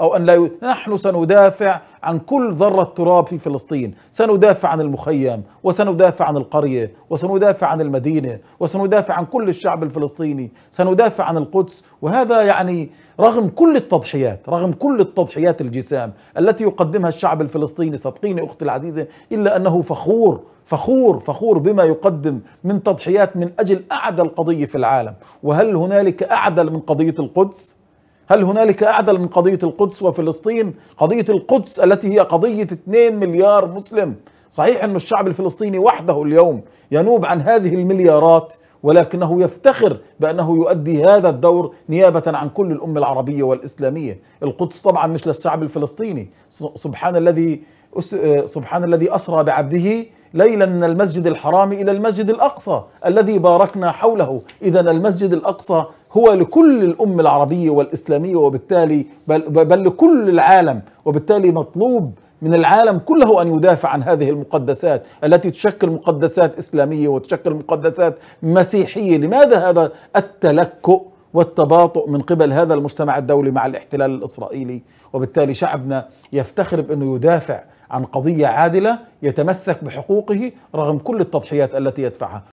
أو أن لا ي... نحن سندافع عن كل ذرة تراب في فلسطين سندافع عن المخيم وسندافع عن القرية وسندافع عن المدينة وسندافع عن كل الشعب الفلسطيني سندافع عن القدس وهذا يعني رغم كل التضحيات رغم كل التضحيات الجسام التي يقدمها الشعب الفلسطيني صدقيني أختي العزيزة إلا أنه فخور فخور فخور بما يقدم من تضحيات من أجل أعدل قضية في العالم وهل هنالك أعدل من قضية القدس؟ هل هنالك أعدل من قضية القدس وفلسطين قضية القدس التي هي قضية 2 مليار مسلم صحيح أن الشعب الفلسطيني وحده اليوم ينوب عن هذه المليارات ولكنه يفتخر بأنه يؤدي هذا الدور نيابة عن كل الأمة العربية والإسلامية القدس طبعا مش للشعب الفلسطيني سبحان الذي سبحان الذي أسرى بعبده ليلا من المسجد الحرام إلى المسجد الأقصى الذي باركنا حوله إذا المسجد الأقصى هو لكل الأمة العربية والإسلامية وبالتالي بل, بل لكل العالم وبالتالي مطلوب من العالم كله أن يدافع عن هذه المقدسات التي تشكل مقدسات إسلامية وتشكل مقدسات مسيحية لماذا هذا التلكؤ والتباطؤ من قبل هذا المجتمع الدولي مع الاحتلال الإسرائيلي وبالتالي شعبنا يفتخر بأنه يدافع عن قضية عادلة يتمسك بحقوقه رغم كل التضحيات التي يدفعها